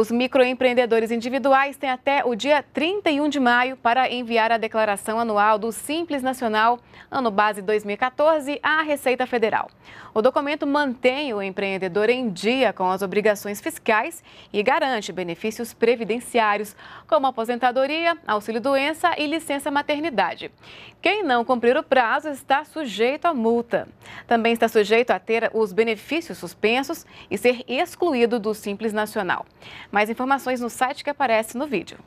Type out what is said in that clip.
Os microempreendedores individuais têm até o dia 31 de maio para enviar a declaração anual do Simples Nacional, ano base 2014, à Receita Federal. O documento mantém o empreendedor em dia com as obrigações fiscais e garante benefícios previdenciários, como aposentadoria, auxílio-doença e licença-maternidade. Quem não cumprir o prazo está sujeito a multa também está sujeito a ter os benefícios suspensos e ser excluído do Simples Nacional. Mais informações no site que aparece no vídeo.